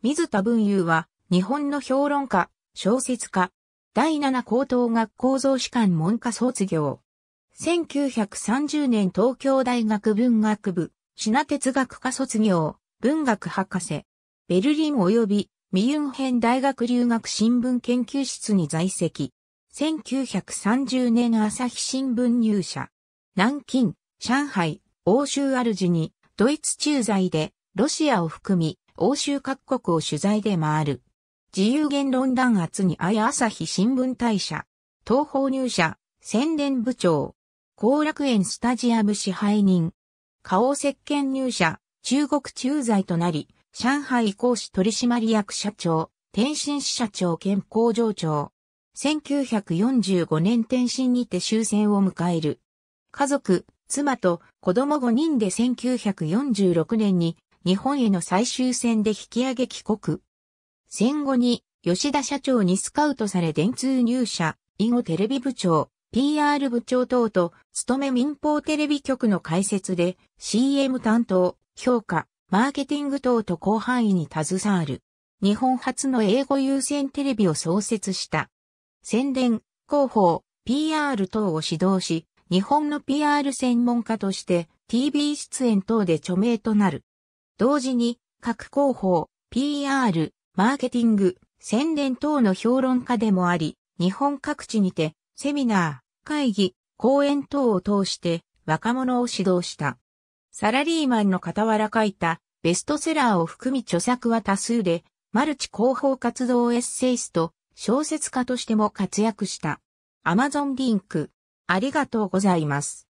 水田文雄は、日本の評論家、小説家、第七高等学校造士館文科卒業。1930年東京大学文学部、品哲学科卒業、文学博士。ベルリン及びミユンヘン大学留学新聞研究室に在籍。1930年朝日新聞入社。南京、上海、欧州アルジに、ドイツ駐在で、ロシアを含み、欧州各国を取材で回る。自由言論弾圧にあや朝日新聞大社、東方入社、宣伝部長、後楽園スタジアム支配人、花王石鹸入社、中国駐在となり、上海講師取締役社長、天津支社長兼工場長。1945年天津にて終戦を迎える。家族、妻と子供5人で1946年に日本への最終戦で引き上げ帰国。戦後に吉田社長にスカウトされ電通入社、以後テレビ部長、PR 部長等と、勤め民放テレビ局の開設で、CM 担当、評価、マーケティング等と広範囲に携わる。日本初の英語優先テレビを創設した。宣伝、広報、PR 等を指導し、日本の PR 専門家として TV 出演等で著名となる。同時に、各広報、PR、マーケティング、宣伝等の評論家でもあり、日本各地にて、セミナー、会議、講演等を通して若者を指導した。サラリーマンの傍ら書いたベストセラーを含み著作は多数で、マルチ広報活動エッセイスト、小説家としても活躍した。アマゾンリンク、ありがとうございます。